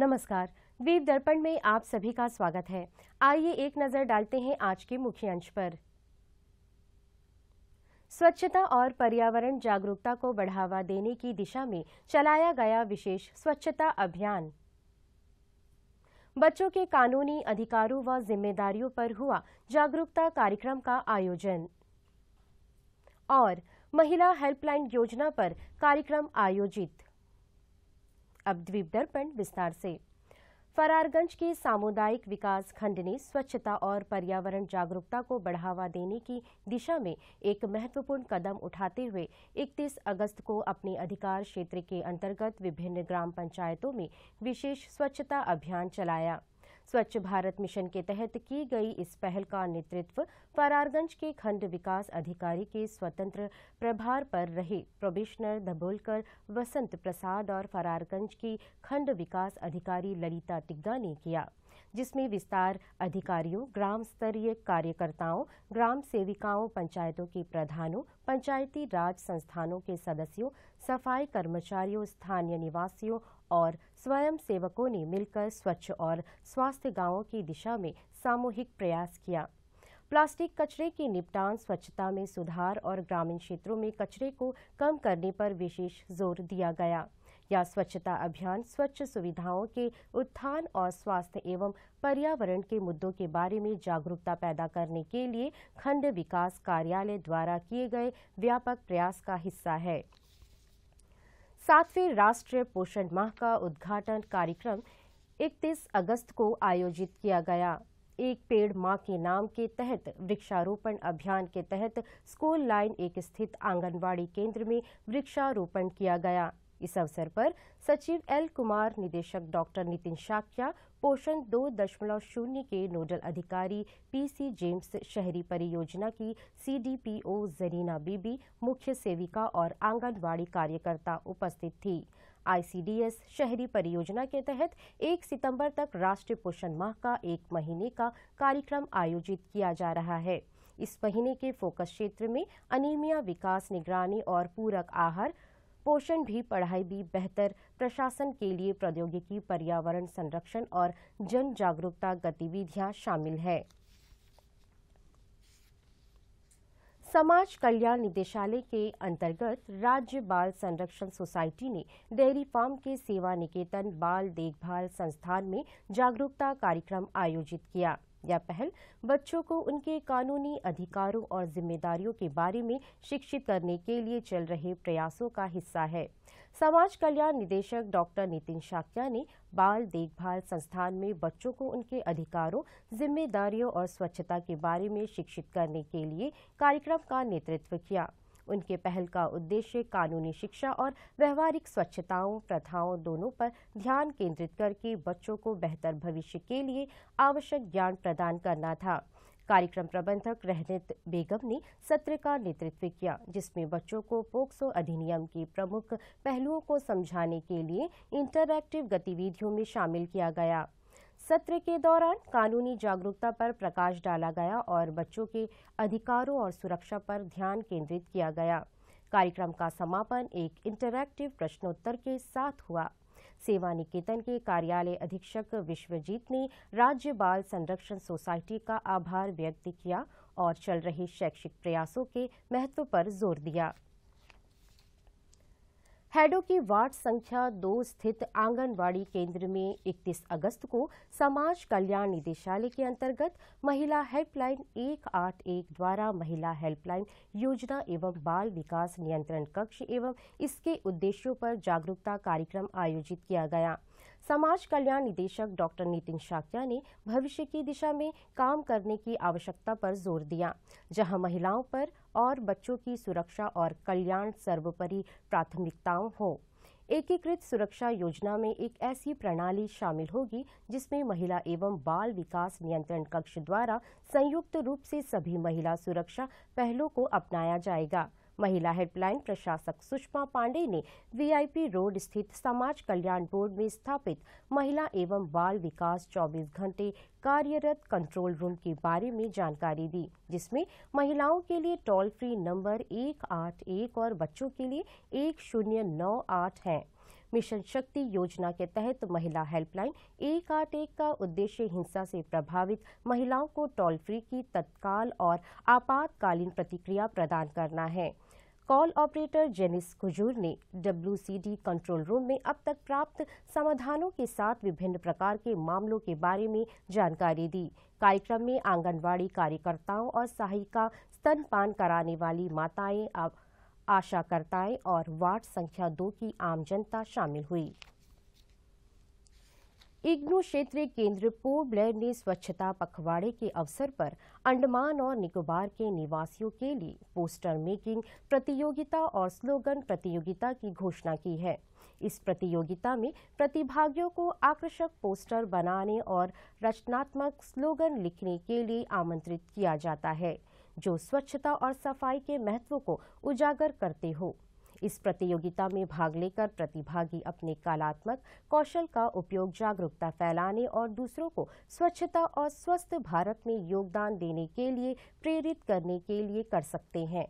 नमस्कार द्वीप दर्पण में आप सभी का स्वागत है आइए एक नजर डालते हैं आज के मुख्य अंश पर स्वच्छता और पर्यावरण जागरूकता को बढ़ावा देने की दिशा में चलाया गया विशेष स्वच्छता अभियान बच्चों के कानूनी अधिकारों व जिम्मेदारियों पर हुआ जागरूकता कार्यक्रम का आयोजन और महिला हेल्पलाइन योजना पर कार्यक्रम आयोजित अब द्वीप दर्पण विस्तार से फरारगंज के सामुदायिक विकास खंड ने स्वच्छता और पर्यावरण जागरूकता को बढ़ावा देने की दिशा में एक महत्वपूर्ण कदम उठाते हुए 31 अगस्त को अपने अधिकार क्षेत्र के अंतर्गत विभिन्न ग्राम पंचायतों में विशेष स्वच्छता अभियान चलाया स्वच्छ भारत मिशन के तहत की गई इस पहल का नेतृत्व फरारगंज के खंड विकास अधिकारी के स्वतंत्र प्रभार पर रहे प्रोबेशनर धबोलकर वसंत प्रसाद और फरारगंज की खंड विकास अधिकारी ललिता तिग्गा ने किया जिसमें विस्तार अधिकारियों ग्राम स्तरीय कार्यकर्ताओं ग्राम सेविकाओं पंचायतों के प्रधानों पंचायती राज संस्थानों के सदस्यों सफाई कर्मचारियों स्थानीय निवासियों और स्वयं सेवकों ने मिलकर स्वच्छ और स्वास्थ्य गांवों की दिशा में सामूहिक प्रयास किया प्लास्टिक कचरे के निपटान स्वच्छता में सुधार और ग्रामीण क्षेत्रों में कचरे को कम करने पर विशेष जोर दिया गया या स्वच्छता अभियान स्वच्छ सुविधाओं के उत्थान और स्वास्थ्य एवं पर्यावरण के मुद्दों के बारे में जागरूकता पैदा करने के लिए खंड विकास कार्यालय द्वारा किए गए व्यापक प्रयास का हिस्सा है सातवें राष्ट्रीय पोषण माह का उद्घाटन कार्यक्रम 31 अगस्त को आयोजित किया गया एक पेड़ माँ के नाम के तहत वृक्षारोपण अभियान के तहत स्कूल लाइन एक स्थित आंगनवाड़ी केंद्र में वृक्षारोपण किया गया इस अवसर पर सचिव एल कुमार निदेशक डॉक्टर नितिन शाक्या पोषण दो दशमलव शून्य के नोडल अधिकारी पीसी जेम्स शहरी परियोजना की सीडीपीओ जरीना बीबी मुख्य सेविका और आंगनबाड़ी कार्यकर्ता उपस्थित थी आईसीडीएस शहरी परियोजना के तहत 1 सितंबर तक राष्ट्रीय पोषण माह का एक महीने का कार्यक्रम आयोजित किया जा रहा है इस महीने के फोकस क्षेत्र में अनीमिया विकास निगरानी और पूरक आहार पोषण भी पढ़ाई भी बेहतर प्रशासन के लिए प्रौद्योगिकी पर्यावरण संरक्षण और जन जागरूकता गतिविधियां शामिल है समाज कल्याण निदेशालय के अंतर्गत राज्य बाल संरक्षण सोसाइटी ने डेयरी फार्म के सेवा निकेतन बाल देखभाल संस्थान में जागरूकता कार्यक्रम आयोजित किया यह पहल बच्चों को उनके कानूनी अधिकारों और जिम्मेदारियों के बारे में शिक्षित करने के लिए चल रहे प्रयासों का हिस्सा है समाज कल्याण निदेशक डॉक्टर नितिन शाक्या ने बाल देखभाल संस्थान में बच्चों को उनके अधिकारों जिम्मेदारियों और स्वच्छता के बारे में शिक्षित करने के लिए कार्यक्रम का नेतृत्व किया उनके पहल का उद्देश्य कानूनी शिक्षा और व्यवहारिक स्वच्छताओं प्रथाओं दोनों पर ध्यान केंद्रित करके बच्चों को बेहतर भविष्य के लिए आवश्यक ज्ञान प्रदान करना था कार्यक्रम प्रबंधक रहनित बेगम ने सत्र का नेतृत्व किया जिसमें बच्चों को पोक्सो अधिनियम के प्रमुख पहलुओं को समझाने के लिए इंटरैक्टिव गतिविधियों में शामिल किया गया सत्र के दौरान कानूनी जागरूकता पर प्रकाश डाला गया और बच्चों के अधिकारों और सुरक्षा पर ध्यान केंद्रित किया गया कार्यक्रम का समापन एक इंटरैक्टिव प्रश्नोत्तर के साथ हुआ सेवा निकेतन के कार्यालय अधीक्षक विश्वजीत ने राज्य बाल संरक्षण सोसाइटी का आभार व्यक्त किया और चल रहे शैक्षिक प्रयासों के महत्व पर जोर दिया हैडो की वार्ड संख्या दो स्थित आंगनवाड़ी केंद्र में 31 अगस्त को समाज कल्याण निदेशालय के अंतर्गत महिला हेल्पलाइन 181 द्वारा महिला हेल्पलाइन योजना एवं बाल विकास नियंत्रण कक्ष एवं इसके उद्देश्यों पर जागरूकता कार्यक्रम आयोजित किया गया समाज कल्याण निदेशक डॉक्टर नितिन शाक्या ने भविष्य की दिशा में काम करने की आवश्यकता पर जोर दिया जहां महिलाओं पर और बच्चों की सुरक्षा और कल्याण सर्वोपरि प्राथमिकताओं हो एकीकृत सुरक्षा योजना में एक ऐसी प्रणाली शामिल होगी जिसमें महिला एवं बाल विकास नियंत्रण कक्ष द्वारा संयुक्त रूप से सभी महिला सुरक्षा पहलों को अपनाया जाएगा महिला हेल्पलाइन प्रशासक सुषमा पांडे ने वीआईपी रोड स्थित समाज कल्याण बोर्ड में स्थापित महिला एवं बाल विकास 24 घंटे कार्यरत कंट्रोल रूम के बारे में जानकारी दी जिसमें महिलाओं के लिए टोल फ्री नंबर एक आठ एक और बच्चों के लिए एक शून्य नौ आठ है मिशन शक्ति योजना के तहत महिला हेल्पलाइन एक आठ एक का उद्देश्य हिंसा से प्रभावित महिलाओं को टोल फ्री की तत्काल और आपातकालीन प्रतिक्रिया प्रदान करना है कॉल ऑपरेटर जेनिस खुजूर ने डब्ल्यूसीडी कंट्रोल रूम में अब तक प्राप्त समाधानों के साथ विभिन्न प्रकार के मामलों के बारे में जानकारी दी कार्यक्रम में आंगनवाड़ी कार्यकर्ताओं और सहायिका स्तनपान कराने वाली माताएं आशाकर्ताएं और वार्ड संख्या दो की आम जनता शामिल हुई इग्नू क्षेत्रीय केंद्र ब्लेयर ने स्वच्छता पखवाड़े के अवसर पर अंडमान और निकोबार के निवासियों के लिए पोस्टर मेकिंग प्रतियोगिता और स्लोगन प्रतियोगिता की घोषणा की है इस प्रतियोगिता में प्रतिभागियों को आकर्षक पोस्टर बनाने और रचनात्मक स्लोगन लिखने के लिए आमंत्रित किया जाता है जो स्वच्छता और सफाई के महत्व को उजागर करते हो इस प्रतियोगिता में भाग लेकर प्रतिभागी अपने कलात्मक कौशल का उपयोग जागरूकता फैलाने और दूसरों को स्वच्छता और स्वस्थ भारत में योगदान देने के लिए प्रेरित करने के लिए कर सकते हैं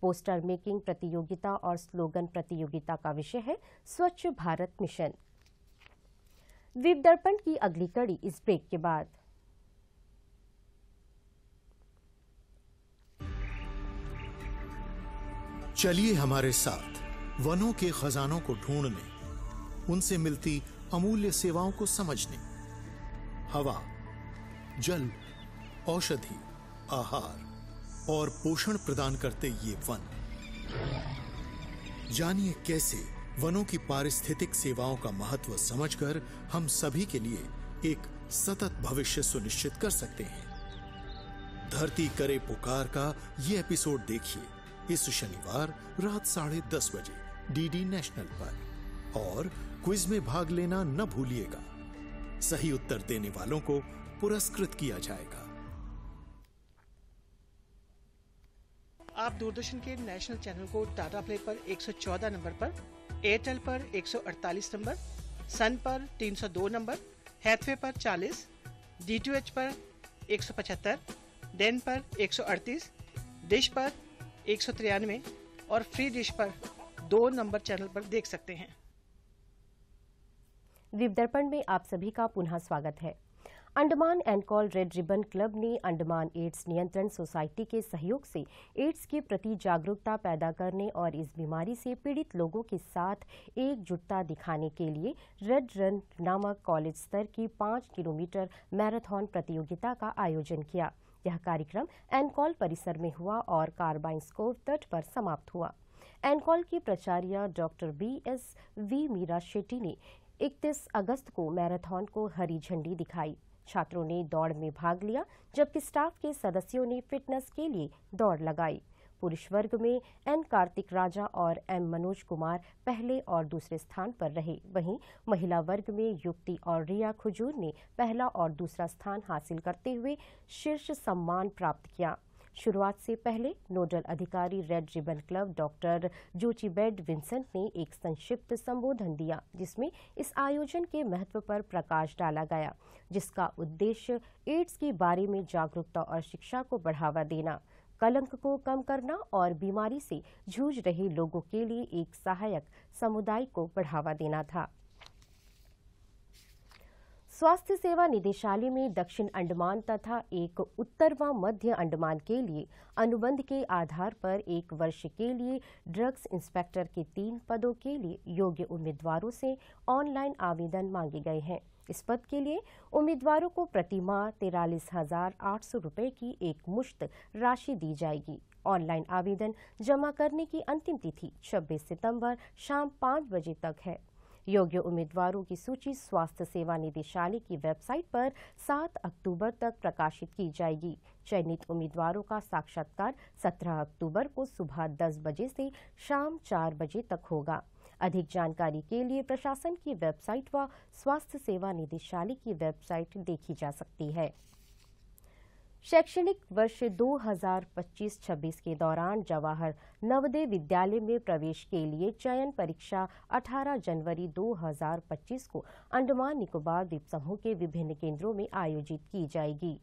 पोस्टर मेकिंग प्रतियोगिता और स्लोगन प्रतियोगिता का विषय है स्वच्छ भारत मिशन द्वीप दर्पण की अगली कड़ी इस ब्रेक के बाद चलिए हमारे साथ वनों के खजानों को ढूंढने उनसे मिलती अमूल्य सेवाओं को समझने हवा जल औषधि आहार और पोषण प्रदान करते ये वन जानिए कैसे वनों की पारिस्थितिक सेवाओं का महत्व समझकर हम सभी के लिए एक सतत भविष्य सुनिश्चित कर सकते हैं धरती करे पुकार का ये एपिसोड देखिए इस शनिवार रात साढ़े दस बजे डीडी नेशनल पर और क्विज में भाग लेना न भूलिएगा सही उत्तर देने वालों को पुरस्कृत किया जाएगा आप दूरदर्शन के नेशनल चैनल को टाटा प्ले पर 114 नंबर पर एयरटेल पर 148 नंबर सन पर 302 नंबर हैथवे पर 40 डी पर पचहत्तर डेन पर 138 डिश पर एक और फ्री डिश पर दो नंबर चैनल पर देख सकते हैं द्वीप दर्पण में आप सभी का पुनः स्वागत है अंडमान एंड कॉल रेड रिबन क्लब ने अंडमान एड्स नियंत्रण सोसाइटी के सहयोग से एड्स के प्रति जागरूकता पैदा करने और इस बीमारी से पीड़ित लोगों के साथ एकजुटता दिखाने के लिए रेड रन नामक कॉलेज स्तर की पाँच किलोमीटर मैराथन प्रतियोगिता का आयोजन किया यह कार्यक्रम एनकॉल परिसर में हुआ और कार्बाइन स्कोव तट पर समाप्त हुआ एनकॉल की प्राचार्य doctor B S V Meera Shetty ने 31 अगस्त को मैराथन को हरी झंडी दिखाई छात्रों ने दौड़ में भाग लिया जबकि स्टाफ के सदस्यों ने फिटनेस के लिए दौड़ लगाई पुरुष वर्ग में एन कार्तिक राजा और एम मनोज कुमार पहले और दूसरे स्थान पर रहे वहीं महिला वर्ग में युक्ति और रिया खुजूर ने पहला और दूसरा स्थान हासिल करते हुए शीर्ष सम्मान प्राप्त किया शुरुआत से पहले नोडल अधिकारी रेड रिबन क्लब डॉक्टर जोची बेड विंसेंट ने एक संक्षिप्त संबोधन दिया जिसमें इस आयोजन के महत्व पर प्रकाश डाला गया जिसका उद्देश्य एड्स के बारे में जागरूकता और शिक्षा को बढ़ावा देना कलंक को कम करना और बीमारी से जूझ रहे लोगों के लिए एक सहायक समुदाय को बढ़ावा देना था स्वास्थ्य सेवा निदेशालय में दक्षिण अंडमान तथा एक उत्तर व मध्य अंडमान के लिए अनुबंध के आधार पर एक वर्ष के लिए ड्रग्स इंस्पेक्टर के तीन पदों के लिए योग्य उम्मीदवारों से ऑनलाइन आवेदन मांगे गए हैं इस पद के लिए उम्मीदवारों को प्रति माह तिरालीस हजार आठ सौ रूपए की एक मुश्त राशि दी जाएगी ऑनलाइन आवेदन जमा करने की अंतिम तिथि 26 सितंबर शाम पाँच बजे तक है योग्य उम्मीदवारों की सूची स्वास्थ्य सेवा निदेशालय की वेबसाइट पर 7 अक्टूबर तक प्रकाशित की जाएगी चयनित उम्मीदवारों का साक्षात्कार 17 अक्टूबर को सुबह 10 बजे से शाम 4 बजे तक होगा अधिक जानकारी के लिए प्रशासन की वेबसाइट व स्वास्थ्य सेवा निदेशालय की वेबसाइट देखी जा सकती है शैक्षणिक वर्ष 2025-26 के दौरान जवाहर नवदेव विद्यालय में प्रवेश के लिए चयन परीक्षा 18 जनवरी 2025 को अंडमान निकोबार द्वीप समूह के विभिन्न केंद्रों में आयोजित की जाएगी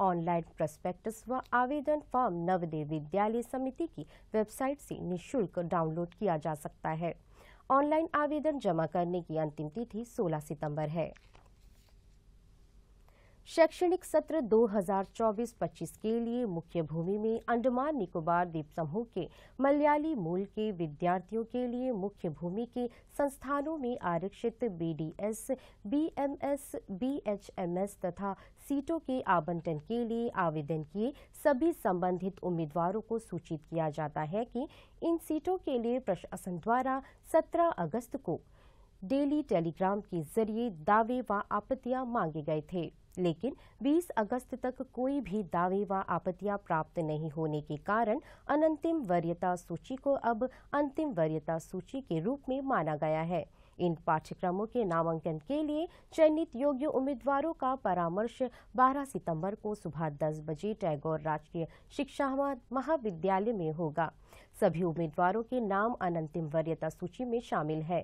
ऑनलाइन प्रस्पेक्टस व आवेदन फॉर्म नवदेव विद्यालय समिति की वेबसाइट से निशुल्क डाउनलोड किया जा सकता है ऑनलाइन आवेदन जमा करने की अंतिम तिथि 16 सितंबर है शैक्षणिक सत्र 2024-25 के लिए मुख्य भूमि में अंडमान निकोबार द्वीप समूह के मलयाली मूल के विद्यार्थियों के लिए मुख्य भूमि के संस्थानों में आरक्षित बीडीएस, बीएमएस, बीएचएमएस तथा सीटों के आवंटन के लिए आवेदन किए सभी संबंधित उम्मीदवारों को सूचित किया जाता है कि इन सीटों के लिए प्रशासन द्वारा 17 अगस्त को डेली टेलीग्राम के जरिए दावे व आपत्तियां मांगे गए थे लेकिन 20 अगस्त तक कोई भी दावे व आपत्तियां प्राप्त नहीं होने के कारण अनंतिम वरीयता सूची को अब अंतिम वरीयता सूची के रूप में माना गया है इन पाठ्यक्रमों के नामांकन के लिए चयनित योग्य उम्मीदवारों का परामर्श 12 सितंबर को सुबह 10 बजे टैगोर राजकीय शिक्षा महाविद्यालय में होगा सभी उम्मीदवारों के नाम अनंतिम वरीयता सूची में शामिल है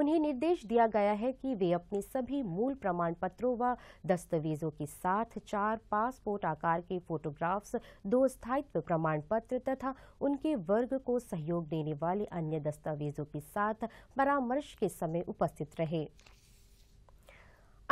उन्हें निर्देश दिया गया है कि वे अपने सभी मूल प्रमाण पत्रों व दस्तावेजों के साथ चार पासपोर्ट आकार के फोटोग्राफ्स दो स्थायित्व प्रमाण पत्र तथा उनके वर्ग को सहयोग देने वाले अन्य दस्तावेजों के साथ परामर्श के समय उपस्थित रहे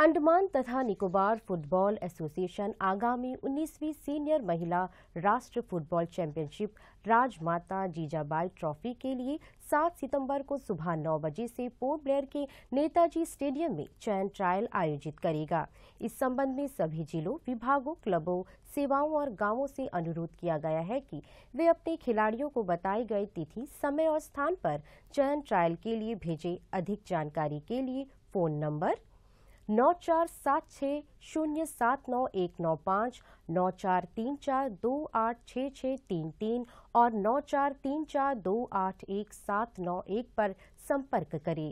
अंडमान तथा निकोबार फुटबॉल एसोसिएशन आगामी 19वीं सीनियर महिला राष्ट्र football championship Rajmata Jijabai trophy के लिए 7 सितंबर को सुबह 9 बजे से पोर्ट ब्लेयर के नेताजी स्टेडियम में चयन ट्रायल आयोजित करेगा इस संबंध में सभी जिलों विभागों क्लबों सेवाओं और गांवों से अनुरोध किया गया है कि वे अपने खिलाड़ियों को बताई गई तिथि समय और स्थान पर चयन ट्रायल के लिए भेजे अधिक जानकारी के लिए फोन नंबर नौ चार सात छः शून्य सात नौ एक नौ पाँच नौ चार तीन चार दो आठ छः छः तीन तीन और नौ चार तीन चार दो आठ एक सात नौ एक पर संपर्क करें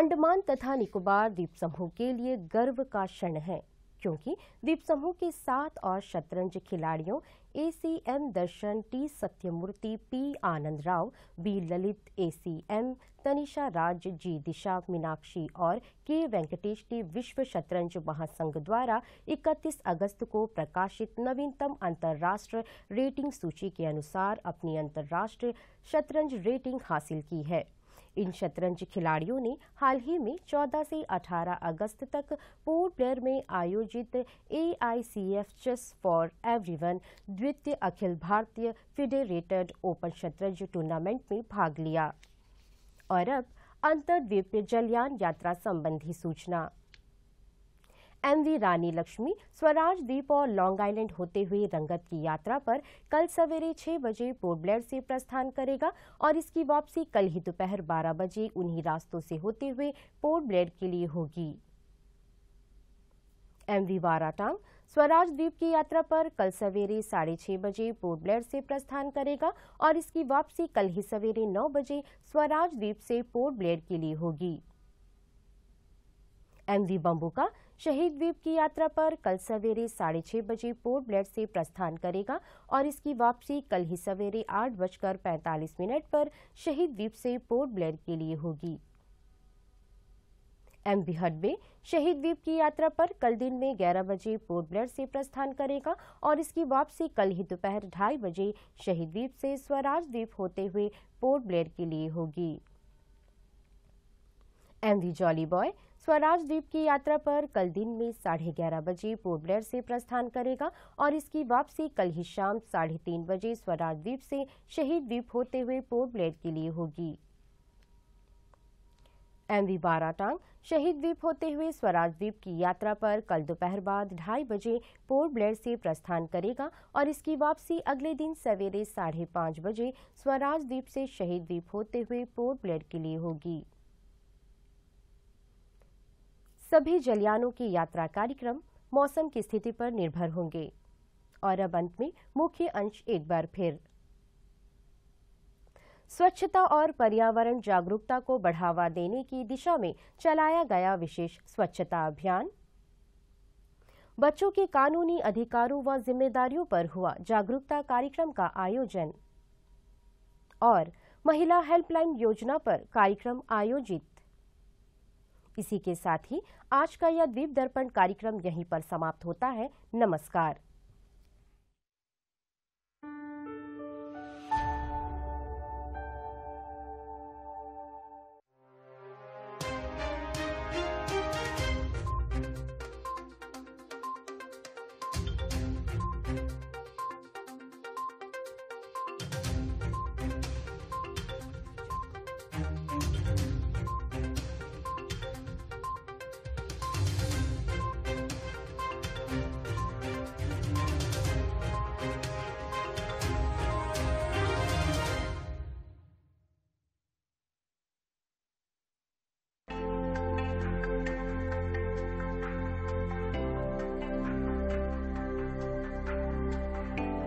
अंडमान तथा निकोबार द्वीप समूह के लिए गर्व का क्षण है क्योंकि द्वीप समूह के सात और शतरंज खिलाड़ियों A C M Darshan T Satyamurthy P Anand Rao B Lalit A C M Tanisha Raj G Disha Meenakshi और के वेंकटेश ने विश्व शतरंज महासंघ द्वारा 31 अगस्त को प्रकाशित नवीनतम अंतर्राष्ट्रीय रेटिंग सूची के अनुसार अपनी अंतर्राष्ट्रीय शतरंज रेटिंग हासिल की है इन शतरंज खिलाड़ियों ने हाल ही में 14 से 18 अगस्त तक पोर्ट ब्लेयर में आयोजित ए चेस फॉर एवरीवन द्वितीय अखिल भारतीय फेडरेटेड ओपन शतरंज टूर्नामेंट में भाग लिया और अब अंतर्द्वीपीय जलयान यात्रा संबंधी सूचना एमवी रानी लक्ष्मी स्वराज द्वीप और लॉन्ग आइलैंड होते हुए रंगत की यात्रा पर कल सवेरे छह बजे पोर्ट ब्लेयर से प्रस्थान करेगा और इसकी वापसी कल ही दोपहर बारह बजे उन्हीं रास्तों से होते हुए पोर्ट ब्लेयर के लिए होगी एम वी स्वराज द्वीप की यात्रा पर कल सवेरे साढ़े छह बजे पोर्ट ब्लेयर से प्रस्थान करेगा और इसकी वापसी कल ही सवेरे नौ बजे स्वराज द्वीप से पोर्ट ब्लेयर के लिए होगी एमवी बम्बू का शहीद द्वीप की यात्रा पर कल सवेरे साढ़े छह बजे पोर्ट ब्लेड से प्रस्थान करेगा और इसकी वापसी कल ही सवेरे आठ बजकर पैंतालीस मिनट पर शहीद द्वीप से पोर्ट ब्लेड के लिए होगी एम बी हडबे शहीद द्वीप की यात्रा पर कल दिन में ग्यारह बजे पोर्ट ब्लेड से प्रस्थान करेगा और इसकी वापसी कल ही दोपहर ढाई बजे शहीद द्वीप से स्वराज द्वीप होते हुए पोर्ट ब्लेड के लिए होगी एमवी जॉली बॉय स्वराज द्वीप की यात्रा पर कल दिन में साढ़े ग्यारह बजे पोर्ट ब्लेयर से प्रस्थान करेगा और इसकी वापसी कल ही शाम साढ़े तीन बजे स्वराज द्वीप से शहीद द्वीप होते हुए पोर्ट ब्लेयर के लिए होगी एम वी बाराटांग शहीद द्वीप होते हुए स्वराज द्वीप की यात्रा पर कल दोपहर बाद ढाई बजे पोर्ट ब्लेयर से प्रस्थान करेगा और इसकी वापसी अगले दिन सवेरे साढ़े पाँच बजे स्वराज द्वीप से शहीद द्वीप होते हुए पोर्ट ब्लेयर के लिए होगी सभी जलयानों की यात्रा कार्यक्रम मौसम की स्थिति पर निर्भर होंगे और अब अंत में मुख्य अंश एक बार फिर स्वच्छता और पर्यावरण जागरूकता को बढ़ावा देने की दिशा में चलाया गया विशेष स्वच्छता अभियान बच्चों के कानूनी अधिकारों व जिम्मेदारियों पर हुआ जागरूकता कार्यक्रम का आयोजन और महिला हेल्पलाइन योजना पर कार्यक्रम आयोजित इसी के साथ ही आज का यह द्वीप दर्पण कार्यक्रम यहीं पर समाप्त होता है नमस्कार